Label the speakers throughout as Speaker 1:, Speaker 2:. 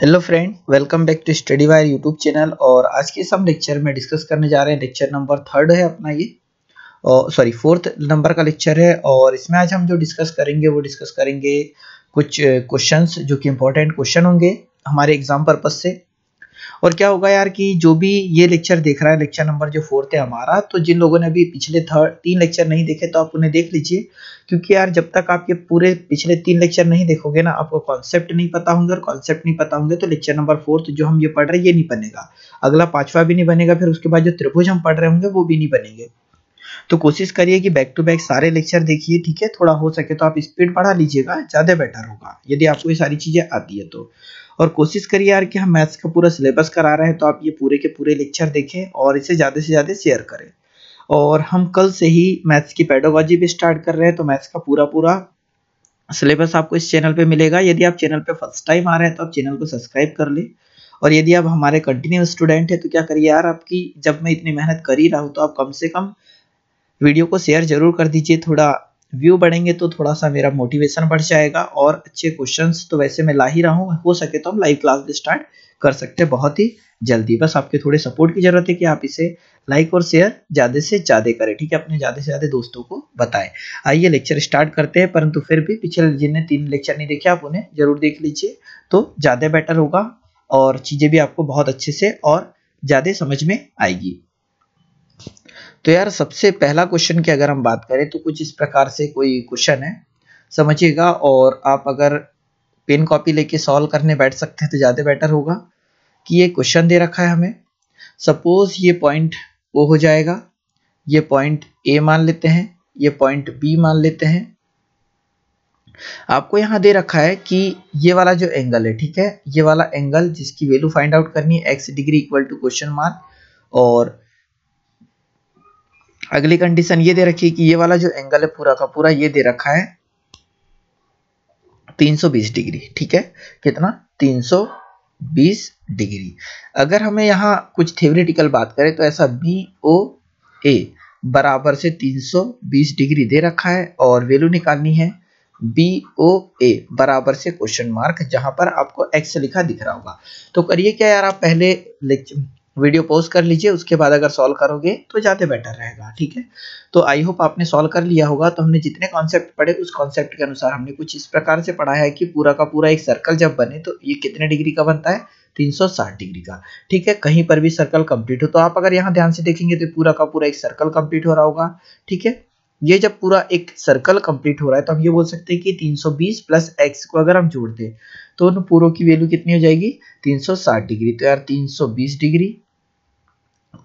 Speaker 1: hello friend welcome back to study wire YouTube channel और आज के इस हम लेक्चर में डिस्कस करने जा रहे हैं लेक्चर नंबर थर्ड है अपना ये और सॉरी फोर्थ नंबर का लेक्चर है और इसमें आज हम जो डिस्कस करेंगे वो डिस्कस करेंगे कुछ क्वेश्चंस जो कि इम्पोर्टेंट क्वेश्चन होंगे हमारे एग्जाम पर्पज से और क्या होगा यार कि जो भी ये लेक्चर देख रहा है लेक्चर नंबर जो फोर्थ है हमारा तो जिन लोगों ने अभी पिछले थर्ड तीन लेक्चर नहीं देखे तो आप उन्हें देख लीजिए क्योंकि यार जब तक आप ये पूरे पिछले तीन लेक्चर नहीं देखोगे ना आपको कॉन्सेप्ट नहीं पता होंगे और कॉन्सेप्ट नहीं पता होंगे तो लेक्चर नंबर फोर्थ जो हम ये पढ़ रहे हैं ये नहीं बनेगा अगला पांचवा भी नहीं बनेगा फिर उसके बाद जो त्रिभुज हम पढ़ रहे होंगे वो भी नहीं बनेंगे तो कोशिश करिए कि बैक टू बैक सारे लेक्चर देखिए ठीक है थोड़ा हो सके तो आप स्पीड बढ़ा लीजिएगा ज़्यादा बेटर होगा यदि आपको ये सारी चीज़ें आती है तो और कोशिश करिए यार कि हम मैथ्स का पूरा सिलेबस करा रहे हैं तो आप ये पूरे के पूरे लेक्चर देखें और इसे ज़्यादा से ज़्यादा शेयर करें और हम कल से ही मैथ्स की पैडोलॉजी भी स्टार्ट कर रहे हैं तो मैथ्स का पूरा पूरा सिलेबस आपको इस चैनल पर मिलेगा यदि आप चैनल पर फर्स्ट टाइम आ रहे हैं तो आप चैनल को सब्सक्राइब कर लें और यदि आप हमारे कंटिन्यूस स्टूडेंट हैं तो क्या करिए यार आपकी जब मैं इतनी मेहनत कर ही रहा हूँ तो आप कम से कम वीडियो को शेयर जरूर कर दीजिए थोड़ा व्यू बढ़ेंगे तो थोड़ा सा मेरा मोटिवेशन बढ़ जाएगा और अच्छे क्वेश्चन तो वैसे मैं ला ही रहा हूँ हो सके तो हम लाइव क्लास भी स्टार्ट कर सकते हैं बहुत ही जल्दी बस आपके थोड़े सपोर्ट की ज़रूरत है कि आप इसे लाइक और शेयर ज़्यादा से ज़्यादा करें ठीक है अपने ज़्यादा से ज़्यादा दोस्तों को बताएं आइए लेक्चर स्टार्ट करते हैं परंतु फिर भी पिछले जिनने तीन लेक्चर नहीं देखे आप उन्हें ज़रूर देख लीजिए तो ज़्यादा बेटर होगा और चीज़ें भी आपको बहुत अच्छे से और ज़्यादा समझ में आएगी तो यार सबसे पहला क्वेश्चन की अगर हम बात करें तो कुछ इस प्रकार से कोई क्वेश्चन है समझिएगा और आप अगर पेन कॉपी लेके सॉल्व करने बैठ सकते हैं तो ज़्यादा बेटर होगा कि ये क्वेश्चन दे रखा है हमें सपोज ये पॉइंट ओ हो जाएगा ये पॉइंट ए मान लेते हैं ये पॉइंट बी मान लेते हैं आपको यहां दे रखा है कि ये वाला जो एंगल है ठीक है ये वाला एंगल जिसकी वैल्यू फाइंड आउट करनी है x degree equal to question mark और अगली कंडीशन ये दे रखी है कि ये वाला जो एंगल है पूरा का पूरा ये दे रखा है 320 डिग्री ठीक है कितना 320 डिग्री अगर हमें यहाँ कुछ थ्योरेटिकल बात करें तो ऐसा बी ओ ए बराबर से 320 डिग्री दे रखा है और वैल्यू निकालनी है बी ओ ए बराबर से क्वेश्चन मार्क जहां पर आपको एक्स लिखा दिख रहा होगा तो करिए क्या यार आप पहले लेक्चर वीडियो पोस्ट कर लीजिए उसके बाद अगर सॉल्व करोगे तो ज़्यादा बेटर रहेगा ठीक है तो आई होप आपने सॉल्व कर लिया होगा तो हमने जितने कॉन्सेप्ट पढ़े उस कॉन्सेप्ट के अनुसार हमने कुछ इस प्रकार से पढ़ा है कि पूरा का पूरा एक सर्कल जब बने तो ये कितने डिग्री का बनता है 360 डिग्री का ठीक है कहीं पर भी सर्कल कंप्लीट हो तो आप अगर यहाँ ध्यान से देखेंगे तो पूरा का पूरा एक सर्कल कंप्लीट हो रहा होगा ठीक है ये जब पूरा एक सर्कल कंप्लीट हो रहा है तो हम ये बोल सकते हैं कि 320 प्लस एक्स को अगर हम जोड़ दें तो उन पूरों की वैल्यू कितनी हो जाएगी 360 डिग्री तो यार 320 डिग्री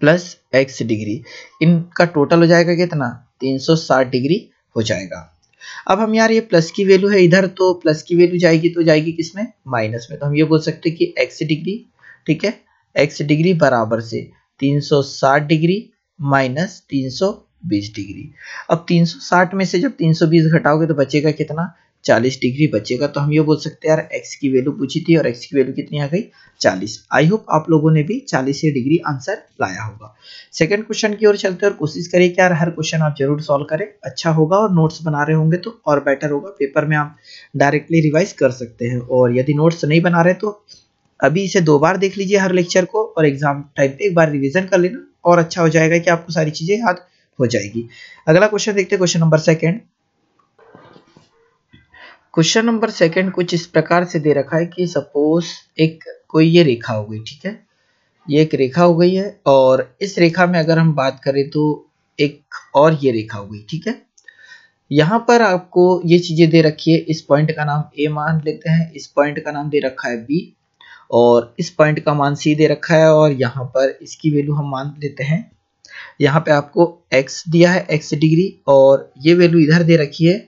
Speaker 1: प्लस एक्स डिग्री इनका टोटल हो जाएगा कितना 360 डिग्री हो जाएगा अब हम यार ये प्लस की वैल्यू है इधर तो प्लस की वैल्यू जाएगी तो जाएगी किसमें माइनस में तो हम ये बोल सकते हैं कि एक्स डिग्री ठीक है एक्स डिग्री बराबर से 360 डिग्री माइनस 320 डिग्री अब 360 में से जब 320 घटाओगे तो बचेगा कितना चालीस डिग्री बचेगा तो हम ये बोल सकते हैं यार एक्स की वैल्यू पूछी थी और एक्स की वैल्यू कितनी आ गई चालीस आई होप आप लोगों ने भी चालीस ही डिग्री आंसर लाया होगा सेकंड क्वेश्चन की ओर चलते हैं और कोशिश करिए कि यार हर क्वेश्चन आप जरूर सॉल्व करें अच्छा होगा और नोट्स बना रहे होंगे तो और बेटर होगा पेपर में आप डायरेक्टली रिवाइज कर सकते हैं और यदि नोट्स नहीं बना रहे तो अभी इसे दो बार देख लीजिए हर लेक्चर को और एग्जाम टाइम पे एक बार रिविजन कर लेना और अच्छा हो जाएगा कि आपको सारी चीजें याद हो जाएगी अगला क्वेश्चन देखते हैं question number second question number second कुछ इस प्रकार से दे रखा है कि सपोज एक कोई ये रेखा हो गई ठीक है ये एक रेखा हो गई है और इस रेखा में अगर हम बात करें तो एक और ये रेखा हो गई ठीक है यहाँ पर आपको ये चीजें दे रखी है इस पॉइंट का नाम ए मान लेते हैं इस पॉइंट का नाम दे रखा है बी और इस पॉइंट का मान सी दे रखा है और यहाँ पर इसकी वैल्यू हम मान लेते हैं यहाँ पे आपको एक्स दिया है एक्स डिग्री और ये वैल्यू इधर दे रखी है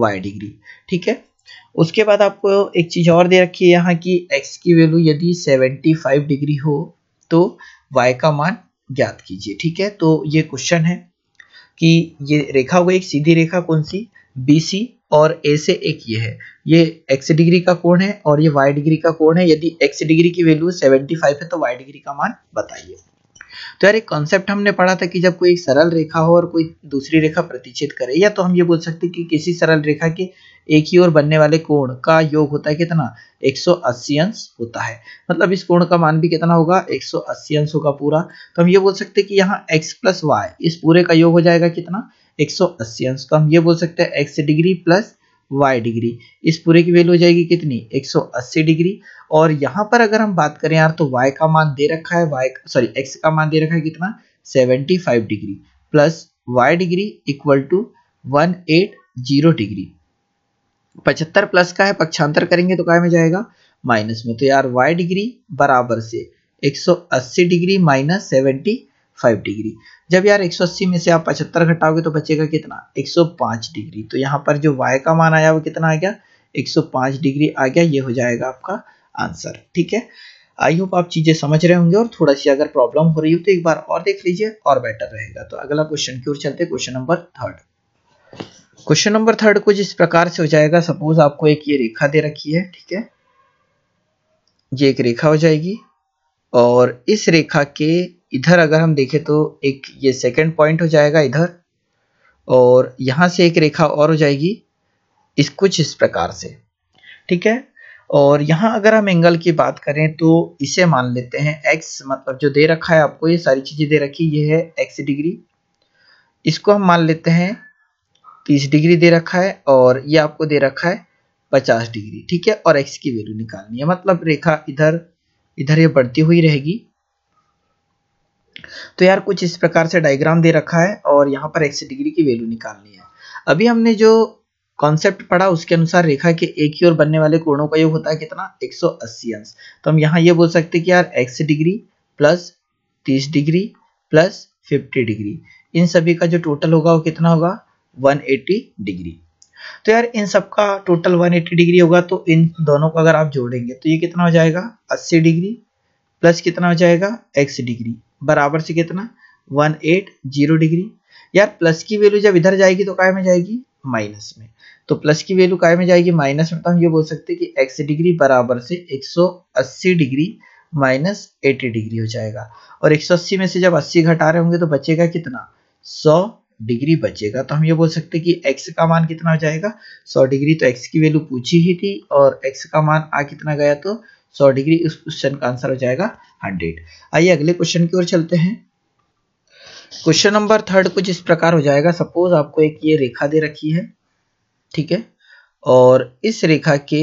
Speaker 1: वाई डिग्री ठीक है उसके बाद आपको एक चीज़ और दे रखी है यहाँ की एक्स की वैल्यू यदि 75 डिग्री हो तो वाई का मान ज्ञात कीजिए ठीक है तो ये क्वेश्चन है कि ये रेखा हो गई एक सीधी रेखा कौन सी बी सी और ए से एक ये है ये एक्स डिग्री का कोण है और ये वाई डिग्री का कोण है यदि एक्स डिग्री की वैल्यू 75 है तो वाई डिग्री का मान बताइए तो यार एक कॉन्सेप्ट हमने पढ़ा था कि जब कोई सरल रेखा हो और कोई दूसरी रेखा प्रतिच्छेद करे या तो हम ये बोल सकते कि किसी सरल रेखा के एक ही ओर बनने वाले कोण का योग होता है कितना 180 अंश होता है मतलब इस कोण का मान भी कितना होगा 180 अंश होगा पूरा तो हम ये बोल सकते हैं कि यहाँ एक्स प्लस वाई इस पूरे का योग हो जाएगा कितना 180 अंश तो हम ये बोल सकते हैं x degree plus y degree इस पूरे की वैल्यू हो जाएगी कितनी 180 डिग्री और यहाँ पर अगर हम बात करें यार तो y का मान दे रखा है y सॉरी x का मान दे रखा है कितना 75 degree plus y degree equal to 180 degree 75 plus का है पक्षांतर करेंगे तो काय में जाएगा माइनस में तो यार y डिग्री बराबर से 180 degree minus seventy five degree जब यार 180 में से आप 75 घटाओगे तो बचेगा कितना 105 डिग्री तो यहाँ पर जो y का मान आया वो कितना आ गया 105 डिग्री आ गया ये हो जाएगा आपका आंसर ठीक है आई होप आप चीजें समझ रहे होंगे और थोड़ा सी अगर प्रॉब्लम हो रही हो तो एक बार और देख लीजिए और बेटर रहेगा तो अगला क्वेश्चन की ओर चलते question number third question number third कुछ इस प्रकार से हो जाएगा सपोज आपको एक ये रेखा दे रखी है ठीक है ये एक रेखा हो जाएगी और इस रेखा के इधर अगर हम देखें तो एक ये सेकंड पॉइंट हो जाएगा इधर और यहां से एक रेखा और हो जाएगी इस कुछ इस प्रकार से ठीक है और यहाँ अगर हम एंगल की बात करें तो इसे मान लेते हैं एक्स मतलब जो दे रखा है आपको ये सारी चीज़ें दे रखी ये है एक्स डिग्री इसको हम मान लेते हैं तीस डिग्री दे रखा है और ये आपको दे रखा है पचास डिग्री ठीक है और एक्स की वैल्यू निकालनी है मतलब रेखा इधर इधर ये बढ़ती हुई रहेगी तो यार कुछ इस प्रकार से डायग्राम दे रखा है और यहाँ पर एक से डिग्री की वैल्यू निकालनी है अभी हमने जो कॉन्सेप्ट पढ़ा उसके अनुसार रेखा के एक ही ओर बनने वाले कोणों का योग होता है कितना 180 अंश तो हम यहाँ ये बोल सकते हैं कि यार एक्स डिग्री प्लस तीस डिग्री प्लस फिफ्टी डिग्री इन सभी का जो टोटल होगा वो कितना होगा वन डिग्री तो यार इन सब का टोटल 180 डिग्री होगा तो इन दोनों को अगर आप जोड़ेंगे तो ये कितना हो जाएगा 80 डिग्री प्लस कितना हो जाएगा x डिग्री बराबर से कितना वन एट जीरो डिग्री यार प्लस की वैल्यू जब इधर जाएगी तो काय में जाएगी माइनस में तो प्लस की वैल्यू काय में जाएगी माइनस में तो हम ये बोल सकते हैं कि एक्स डिग्री बराबर से 180 डिग्री माइनस एटी डिग्री हो जाएगा और 180 में से जब 80 घटा रहे होंगे तो बचेगा कितना 100 डिग्री बचेगा तो हम ये बोल सकते हैं कि एक्स का मान कितना हो जाएगा सौ डिग्री तो एक्स की वैल्यू पूछी ही थी और एक्स का मान आ कितना गया तो सौ डिग्री इस क्वेश्चन का आंसर हो जाएगा हंड्रेड आइए अगले क्वेश्चन की ओर चलते हैं क्वेश्चन नंबर थर्ड कुछ इस प्रकार हो जाएगा सपोज आपको एक ये रेखा दे रखी है ठीक है और इस रेखा के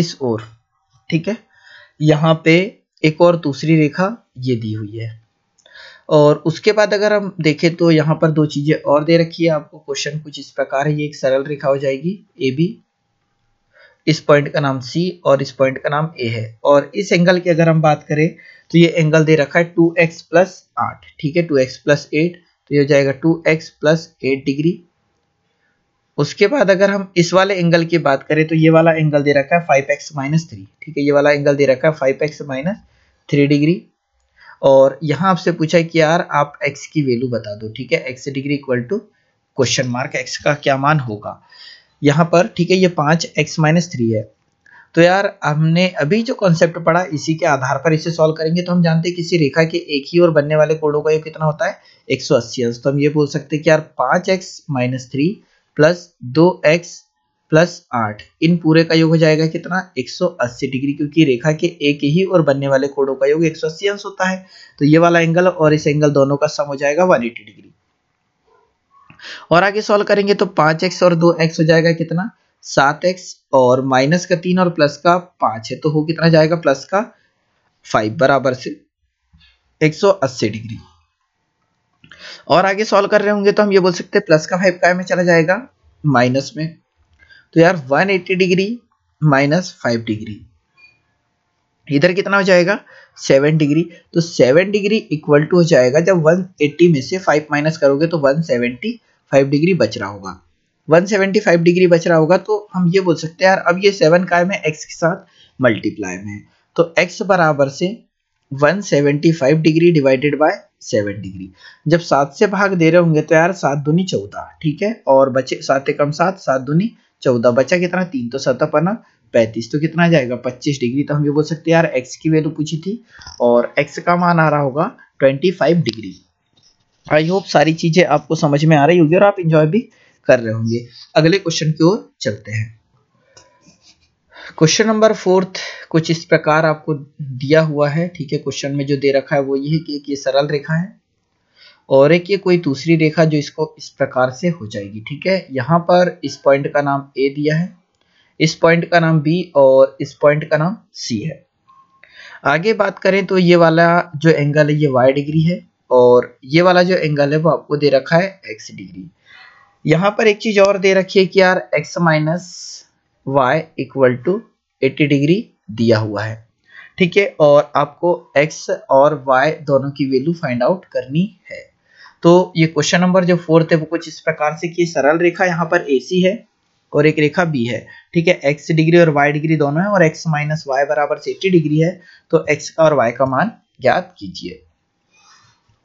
Speaker 1: इस ओर ठीक है यहाँ पे एक और दूसरी रेखा ये दी हुई है और उसके बाद अगर हम देखें तो यहाँ पर दो चीजें और दे रखी है आपको क्वेश्चन कुछ इस प्रकार है ये एक सरल रेखा हो जाएगी ए बी इस पॉइंट का नाम सी और इस पॉइंट का नाम ए है और इस एंगल की अगर हम बात करें तो ये एंगल दे रखा है टू एक्स प्लस आठ ठीक है टू एक्स प्लस एट तो ये हो जाएगा two x plus eight degree उसके बाद अगर हम इस वाले एंगल की बात करें तो ये वाला एंगल दे रखा है फाइव एक्स माइनस थ्री ठीक है ये वाला एंगल दे रखा है five x minus three degree और यहाँ आपसे पूछा है कि यार आप एक्स की वैल्यू बता दो ठीक है x degree equal to question mark x का क्या मान होगा यहाँ पर ठीक है ये पाँच एक्स माइनस थ्री है तो यार हमने अभी जो कॉन्सेप्ट पढ़ा इसी के आधार पर इसे सॉल्व करेंगे तो हम जानते हैं किसी रेखा के एक ही और बनने वाले कोणों का ये कितना होता है एक सौ अस्सी अंश तो हम ये बोल सकते हैं कि यार पाँच एक्स माइनस थ्री प्लस दो एक्स प्लस आठ इन पूरे का योग हो जाएगा कितना 180 डिग्री क्योंकि रेखा के एक ही और बनने वाले कोणों का योग 180 अंश होता है तो ये वाला एंगल और इस एंगल दोनों का सम हो जाएगा 180 डिग्री और आगे सॉल्व करेंगे तो पांच एक्स और दो एक्स हो जाएगा कितना सात एक्स और माइनस का तीन और प्लस का पांच है तो हो कितना जाएगा प्लस का फाइव बराबर से एक सौ अस्सी डिग्री और आगे सॉल्व कर रहे होंगे तो हम ये बोल सकते हैं प्लस का फाइव का में चला जाएगा माइनस में तो यार one eighty degree minus five degree इधर कितना हो जाएगा सेवन डिग्री तो सेवन डिग्री इक्वल टू हो जाएगा जब वन एट्टी में से फाइव माइनस करोगे तो वन सेवेंटी फाइव डिग्री बच रहा होगा 175 डिग्री बच रहा होगा तो हम ये बोल सकते हैं यार अब ये सेवन का है एक्स के साथ मल्टीप्लाई में तो एक्स बराबर से 175 डिग्री डिवाइडेड बाय 7 डिग्री जब सात से भाग दे रहे होंगे तो यार सात दूनी चौदह ठीक है और बचे सात कम सात सात दूनी चौदह बचा कितना तीन तो सतह पना पैंतीस तो कितना जाएगा पच्चीस डिग्री तो हम ये बोल सकते हैं यार एक्स की वैल्यू पूछी थी और एक्स का मान आ रहा होगा twenty five degree I hope सारी चीजें आपको समझ में आ रही होगी और आप इंजॉय भी कर रहे होंगे अगले क्वेश्चन की ओर चलते हैं क्वेश्चन नंबर फोर्थ कुछ इस प्रकार आपको दिया हुआ है ठीक है क्वेश्चन में जो दे रखा है वो ये है कि एक ये सरल रेखा है और एक ये कोई दूसरी रेखा जो इसको इस प्रकार से हो जाएगी ठीक है यहाँ पर इस पॉइंट का नाम ए दिया है इस पॉइंट का नाम बी और इस पॉइंट का नाम सी है आगे बात करें तो ये वाला जो एंगल है ये वाई डिग्री है और ये वाला जो एंगल है वो आपको दे रखा है एक्स डिग्री यहाँ पर एक चीज और दे रखी है कि यार x minus y equal to eighty degree दिया हुआ है ठीक है और आपको एक्स और वाई दोनों की वैल्यू फाइंड आउट करनी है तो ये क्वेश्चन नंबर जो फोर्थ है वो कुछ इस प्रकार से कि सरल रेखा यहाँ पर एसी है और एक रेखा बी है ठीक है एक्स डिग्री और वाई डिग्री दोनों है और एक्स माइनस वाई बराबर एटी डिग्री है तो एक्स का और वाई का मान ज्ञात कीजिए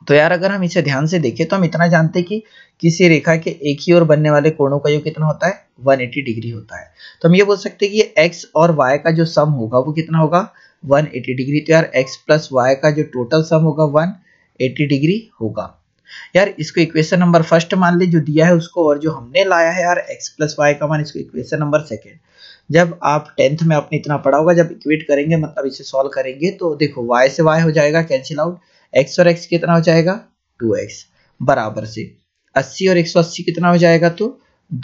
Speaker 1: तो यार अगर हम इसे ध्यान से देखें तो हम इतना जानते हैं कि किसी रेखा के एक ही ओर बनने वाले कोणों का योग कितना होता है 180 डिग्री होता है तो हम ये बोल सकते हैं कि x और y का जो सम होगा वो कितना होगा 180 डिग्री तो यार x प्लस वाई का जो टोटल सम होगा 180 डिग्री होगा यार इसको इक्वेशन नंबर फर्स्ट मान ले जो दिया है उसको और जो हमने लाया है यार एक्स प्लस वाई का मान इसको इक्वेशन नंबर सेकेंड जब आप टेंथ में आपने इतना पढ़ा होगा जब इक्वेट करेंगे मतलब इसे सॉल्व करेंगे तो देखो वाई से वाई हो जाएगा कैंसिल आउट एक्स और एक्स कितना हो जाएगा टू एक्स बराबर से अस्सी और एक सौ अस्सी कितना हो जाएगा तो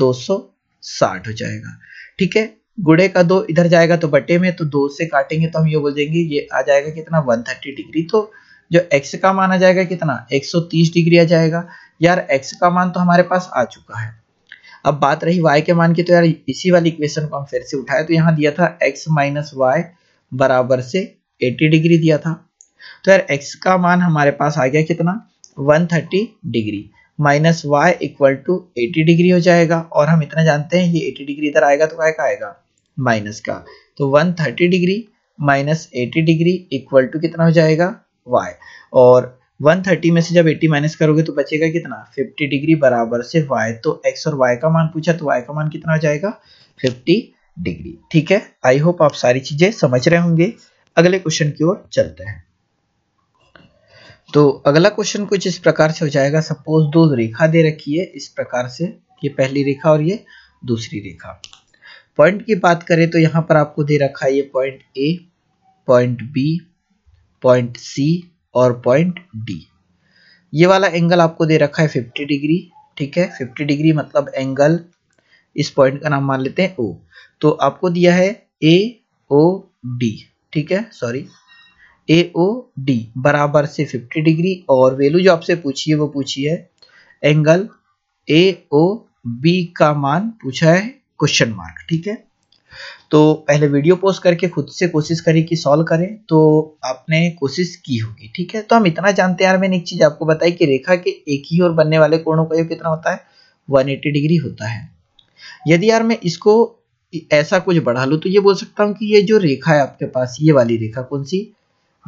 Speaker 1: दो सौ साठ हो जाएगा ठीक है गुड़े का दो इधर जाएगा तो बटे में तो दो से काटेंगे तो हम ये बोल देंगे ये आ जाएगा कितना थर्टी डिग्री तो जो x का मान आ जाएगा कितना 130 डिग्री आ जाएगा यार x का मान तो हमारे पास आ चुका है अब बात रही y के मान की तो यार इसी वाली इक्वेशन को हम फिर से उठाए तो यहाँ दिया था x माइनस वाई बराबर से 80 डिग्री दिया था तो यार x का मान हमारे पास आ गया कितना 130 degree minus y equal to eighty degree हो जाएगा और हम इतना जानते हैं ये 80 डिग्री इधर आएगा तो क्या का आएगा माइनस का तो 130 degree minus eighty degree equal to कितना हो जाएगा y और 130 में से जब 80 माइनस करोगे तो बचेगा कितना 50 डिग्री बराबर से y तो x और y का मान पूछा तो y का मान कितना हो जाएगा 50 डिग्री ठीक है आई होप आप सारी चीजें समझ रहे होंगे अगले क्वेश्चन की ओर चलते हैं तो अगला क्वेश्चन कुछ इस प्रकार से हो जाएगा सपोज दो रेखा दे रखी है इस प्रकार से ये पहली रेखा और ये दूसरी रेखा पॉइंट की बात करें तो यहां पर आपको दे रखा है ये point A point B point C और पॉइंट डी ये वाला एंगल आपको दे रखा है फिफ्टी डिग्री ठीक है फिफ्टी डिग्री मतलब एंगल इस पॉइंट का नाम मान लेते हैं ओ तो आपको दिया है ए ओ डी ठीक है सॉरी एओ डी बराबर से 50 डिग्री और वैल्यू जो आपसे पूछी है वो पूछिए एंगल ए ओ बी का मान पूछा है क्वेश्चन मार्क ठीक है तो पहले वीडियो पोस्ट करके खुद से कोशिश करें कि सॉल्व करें तो आपने कोशिश की होगी ठीक है तो हम इतना जानते हैं यार मैंने एक चीज़ आपको बताई कि रेखा के एक ही ओर बनने वाले कोणों का योग कितना होता है 180 डिग्री होता है यदि यार मैं इसको ऐसा कुछ बढ़ा लू तो ये बोल सकता हूँ कि ये जो रेखा है आपके पास ये वाली रेखा कौन सी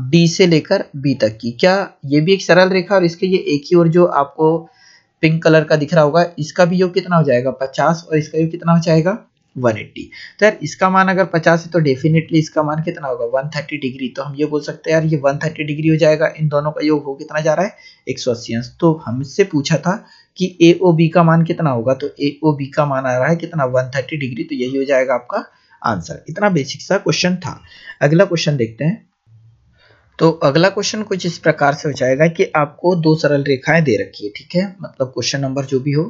Speaker 1: डी से लेकर बी तक की क्या ये भी एक सरल रेखा और इसके ये एक ही और जो आपको पिंक कलर का दिख रहा होगा इसका भी योग कितना हो जाएगा 50 और इसका योग कितना हो जाएगा 180 तो यार इसका मान अगर 50 है तो डेफिनेटली इसका मान कितना होगा 130 डिग्री तो हम ये बोल सकते हैं यार ये 130 डिग्री हो जाएगा इन दोनों का योग हो कितना जा रहा है एक सौ अस्सी तो हमसे पूछा था कि ए ओ बी का मान कितना होगा तो ए ओ बी का मान आ रहा है कितना थर्टी डिग्री तो यही हो जाएगा आपका आंसर इतना बेसिक सा क्वेश्चन था अगला क्वेश्चन देखते हैं तो अगला क्वेश्चन कुछ इस प्रकार से हो जाएगा कि आपको दो सरल रेखाएं दे रखी है ठीक है मतलब क्वेश्चन नंबर जो भी हो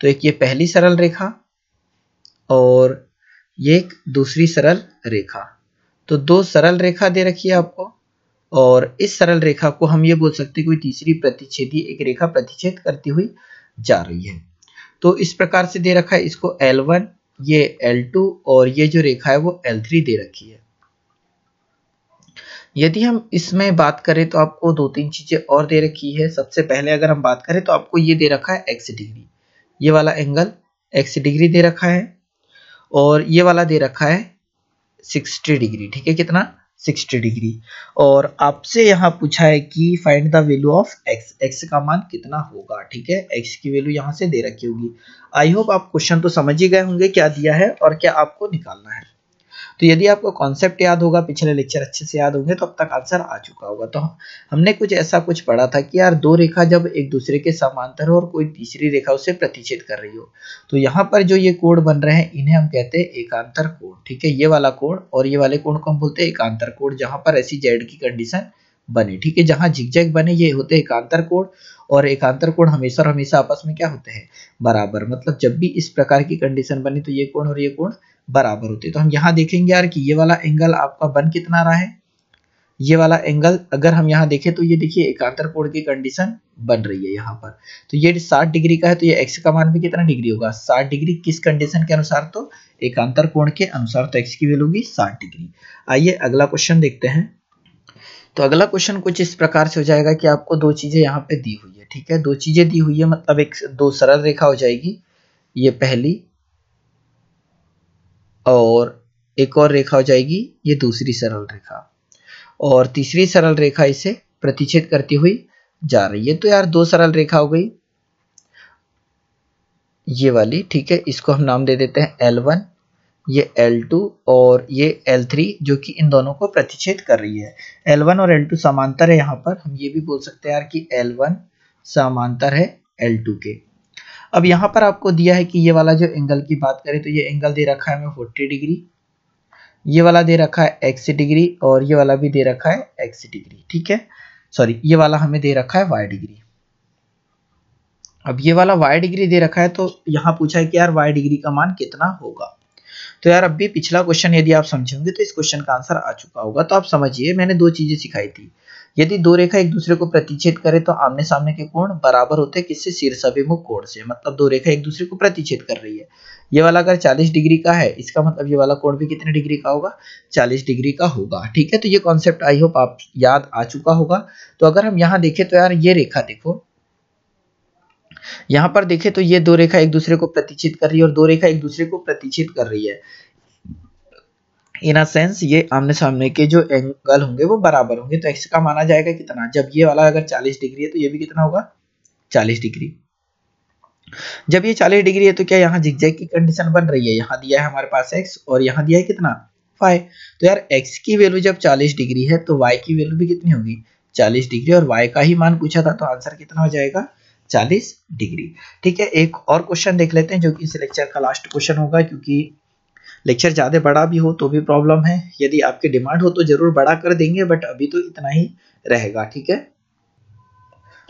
Speaker 1: तो एक ये पहली सरल रेखा और ये एक दूसरी सरल रेखा तो दो सरल रेखा दे रखी है आपको और इस सरल रेखा को हम ये बोल सकते हैं कोई तीसरी प्रतिच्छेदी एक रेखा प्रतिच्छेद करती हुई जा रही है तो इस प्रकार से दे रखा है इसको L1 ये L2 और ये जो रेखा है वो L3 दे रखी है यदि हम इसमें बात करें तो आपको दो तीन चीज़ें और दे रखी है सबसे पहले अगर हम बात करें तो आपको ये दे रखा है एक्स डिग्री ये वाला एंगल एक्स डिग्री दे रखा है और ये वाला दे रखा है सिक्सटी डिग्री ठीक है कितना सिक्सटी डिग्री और आपसे यहाँ पूछा है कि find the value of x x का मान कितना होगा ठीक है एक्स की वैल्यू यहाँ से दे रखी होगी आई होप आप क्वेश्चन तो समझ ही गए होंगे क्या दिया है और क्या आपको निकालना है तो यदि आपको कॉन्सेप्ट याद होगा पिछले लेक्चर अच्छे से याद होंगे तो अब तक आंसर आ चुका होगा तो हमने कुछ ऐसा कुछ पढ़ा था कि यार दो रेखा जब एक दूसरे के समांतर हो और कोई तीसरी रेखा उसे प्रतिच्छेद कर रही हो तो यहाँ पर जो ये कोण बन रहे हैं इन्हें हम कहते हैं एकांतर कोण ठीक है ये वाला कोण और ये वाले कोण को हम बोलते हैं एकांतर कोण जहाँ पर ऐसी जेड की कंडीशन बने ठीक है जहाँ झिकझैक बने ये होते हैं एकांतर कोण और एकांतर कोण हमेशा और हमेशा आपस में क्या होते हैं बराबर मतलब जब भी इस प्रकार की कंडीशन बनी तो ये कोण और ये कोण बराबर होते तो हम यहाँ देखेंगे यार कि ये वाला एंगल आपका बन कितना रहा है ये वाला एंगल अगर हम यहाँ देखें तो ये देखिए एकांतर कोण की कंडीशन बन रही है यहाँ पर तो ये 60 डिग्री का है तो ये एक्स का मान भी कितना डिग्री होगा 60 डिग्री किस कंडीशन के अनुसार तो एकांतर कोण के अनुसार तो एक्स की वैल्यू होगी 60 डिग्री आइए अगला क्वेश्चन देखते हैं तो अगला क्वेश्चन कुछ इस प्रकार से हो जाएगा कि आपको दो चीजें यहाँ पे दी हुई है ठीक है दो चीजें दी हुई है मतलब एक दो सरल रेखा हो जाएगी ये पहली और एक और रेखा हो जाएगी ये दूसरी सरल रेखा और तीसरी सरल रेखा इसे प्रतिच्छेद करती हुई जा रही है तो यार दो सरल रेखा हो गई ये वाली ठीक है इसको हम नाम दे देते हैं एल वन ये L2 और ये L3 जो कि इन दोनों को प्रतिच्छेद कर रही है L1 और L2 समांतर है यहाँ पर हम ये भी बोल सकते हैं यार कि L1 समांतर है L2 के अब यहाँ पर आपको दिया है कि ये वाला जो एंगल की बात करें तो ये एंगल दे रखा है हमें फोर्टी डिग्री ये वाला दे रखा है एक्स डिग्री और ये वाला भी दे रखा है एक्स डिग्री ठीक है सॉरी ये वाला हमें दे रखा है वाई डिग्री अब ये वाला वाई डिग्री दे रखा है तो यहाँ पूछा है कि यार वाई डिग्री का मान कितना होगा तो यार अब भी पिछला क्वेश्चन यदि आप समझेंगे तो इस क्वेश्चन का आंसर आ चुका होगा तो आप समझिए मैंने दो चीजें सिखाई थी यदि दो रेखा एक दूसरे को प्रतिच्छेद करे तो आमने सामने के कोण बराबर होते हैं किससे अभिमुख कोण से मतलब दो रेखा एक दूसरे को प्रतिच्छेद कर रही है ये वाला अगर 40 डिग्री का है इसका मतलब ये वाला कोण भी कितने डिग्री का होगा 40 डिग्री का होगा ठीक है तो ये कॉन्सेप्ट आई होप आप याद आ चुका होगा तो अगर हम यहाँ देखें तो यार ये रेखा देखो यहाँ पर देखे तो ये दो रेखा एक दूसरे को प्रतिच्छेद कर रही है और दो रेखा एक दूसरे को प्रतिच्छेद कर रही है इन अ सेंस ये आमने सामने के जो एंगल होंगे वो बराबर होंगे तो एक्स का माना जाएगा कितना जब ये वाला अगर 40 डिग्री है तो ये भी कितना होगा 40 डिग्री जब ये 40 डिग्री है तो क्या यहाँ जिगजैग की कंडीशन बन रही है यहाँ दिया है हमारे पास x और यहाँ दिया है कितना फाइव तो यार x की वैल्यू जब 40 डिग्री है तो y की वैल्यू भी कितनी होगी 40 डिग्री और y का ही मान पूछा था तो आंसर कितना हो जाएगा 40 डिग्री ठीक है एक और क्वेश्चन देख लेते हैं जो कि इस लेक्चर का लास्ट क्वेश्चन होगा क्योंकि लेक्चर ज़्यादा बड़ा भी हो तो भी प्रॉब्लम है यदि आपकी डिमांड हो तो ज़रूर बड़ा कर देंगे बट अभी तो इतना ही रहेगा ठीक है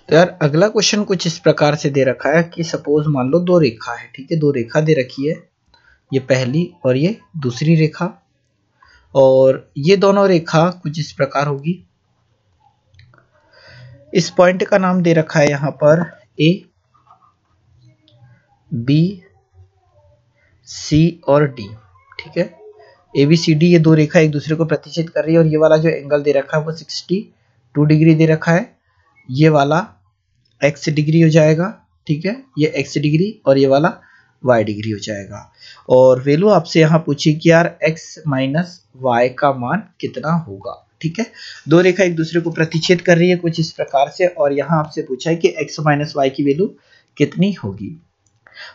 Speaker 1: तो यार अगला क्वेश्चन कुछ इस प्रकार से दे रखा है कि सपोज मान लो दो रेखा है ठीक है दो रेखा दे रखी है ये पहली और ये दूसरी रेखा और ये दोनों रेखा कुछ इस प्रकार होगी इस पॉइंट का नाम दे रखा है यहां पर ए बी सी और डी ठीक है ए बी सी डी ये दो रेखा एक दूसरे को प्रतिच्छेद कर रही है और ये वाला जो एंगल दे रखा है वो सिक्सटी टू डिग्री दे रखा है ये वाला एक्स डिग्री हो जाएगा ठीक है ये एक्स डिग्री और ये वाला वाई डिग्री हो जाएगा और वेलू आपसे यहाँ पूछी कि यार एक्स माइनस वाई का मान कितना होगा ठीक है दो रेखा एक दूसरे को प्रतिच्छेद कर रही है कुछ इस प्रकार से और यहाँ आपसे पूछा है कि एक्स माइनस वाई की वैल्यू कितनी होगी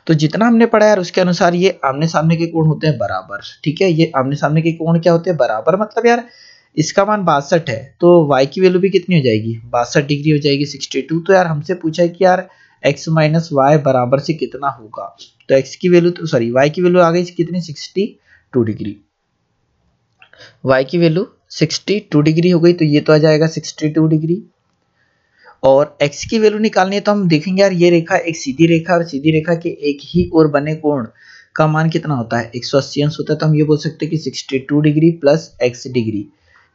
Speaker 1: तो जितना हमने पढ़ा यार उसके अनुसार ये आमने सामने के कोण होते हैं बराबर ठीक है ये आमने सामने के कोण क्या होते हैं बराबर मतलब यार इसका मान बासठ है तो y की वैल्यू भी कितनी हो जाएगी बासठ डिग्री हो जाएगी 62 तो यार हमसे पूछा है कि यार x माइनस वाई बराबर से कितना होगा तो x की वैल्यू तो सॉरी y की वैल्यू आ गई कितनी 62 डिग्री y की वैल्यू 62 डिग्री हो गई तो ये तो आ जाएगा 62 डिग्री और x की वैल्यू निकालनी है तो हम देखेंगे यार ये रेखा एक सीधी रेखा और सीधी रेखा के एक ही और बने कोण का मान कितना होता है एक सौ अस्सी अंश होता है तो हम ये बोल सकते हैं कि 62 degree plus x degree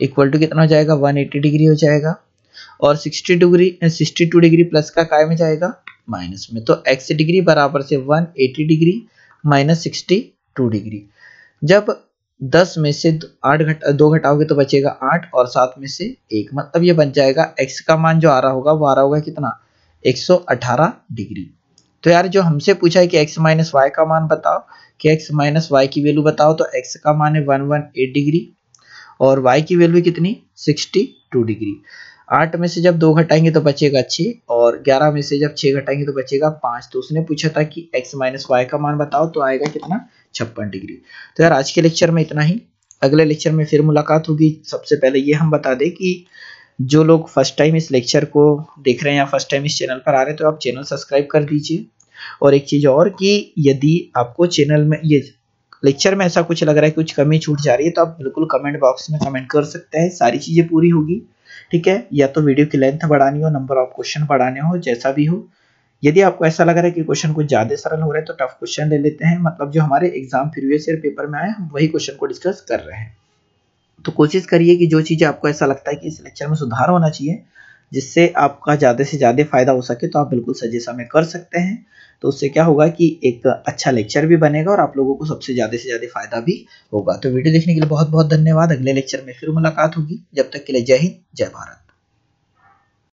Speaker 1: equal to कितना हो जाएगा 180 डिग्री हो जाएगा और 60 डिग्री 62 डिग्री प्लस का काय में जाएगा माइनस में तो एक्स डिग्री बराबर से 180 डिग्री माइनस सिक्सटी डिग्री जब दस में से आठ घट दो घटाओगे तो बचेगा आठ और सात में से एक मतलब ये बन जाएगा एक्स का मान जो आ रहा होगा वो आ रहा होगा कितना 118 डिग्री तो यार जो हमसे पूछा है कि एक्स माइनस वाई का मान बताओ कि एक्स माइनस वाई की वैल्यू बताओ तो एक्स का मान है वन वन एट डिग्री और वाई की वैल्यू कितनी सिक्सटी टू डिग्री आठ में से जब दो घटाएंगे तो बचेगा छः और ग्यारह में से जब छः घटाएंगे तो बचेगा पाँच तो उसने पूछा था कि एक्स माइनस वाई का मान बताओ तो आएगा कितना छप्पन डिग्री तो यार आज के लेक्चर में इतना ही अगले लेक्चर में फिर मुलाकात होगी सबसे पहले ये हम बता दें कि जो लोग फर्स्ट टाइम इस लेक्चर को देख रहे हैं या फर्स्ट टाइम इस चैनल पर आ रहे हैं तो आप चैनल सब्सक्राइब कर दीजिए और एक चीज़ और कि यदि आपको चैनल में ये लेक्चर में ऐसा कुछ लग रहा है कुछ कमी छूट जा रही है तो आप बिल्कुल कमेंट बॉक्स में कमेंट कर सकते हैं सारी चीज़ें पूरी होगी ठीक है या तो वीडियो की लेंथ बढ़ानी हो नंबर ऑफ क्वेश्चन बढ़ाने हो जैसा भी हो यदि आपको ऐसा लग रहा है कि क्वेश्चन कुछ ज़्यादा सरल हो रहा है तो टफ क्वेश्चन ले लेते हैं मतलब जो हमारे एग्जाम प्रीवियस ईयर पेपर में आए हम वही क्वेश्चन को डिस्कस कर रहे हैं तो कोशिश करिए कि जो चीज़ें आपको ऐसा लगता है कि इस लेक्चर में सुधार होना चाहिए जिससे आपका ज़्यादा से ज़्यादा फायदा हो सके तो आप बिल्कुल सजे हमें कर सकते हैं तो उससे क्या होगा कि एक अच्छा लेक्चर भी बनेगा और आप लोगों को सबसे ज़्यादा से ज़्यादा फायदा भी होगा तो वीडियो देखने के लिए बहुत बहुत धन्यवाद अगले लेक्चर में फिर मुलाकात होगी जब तक के लिए जय हिंद जय भारत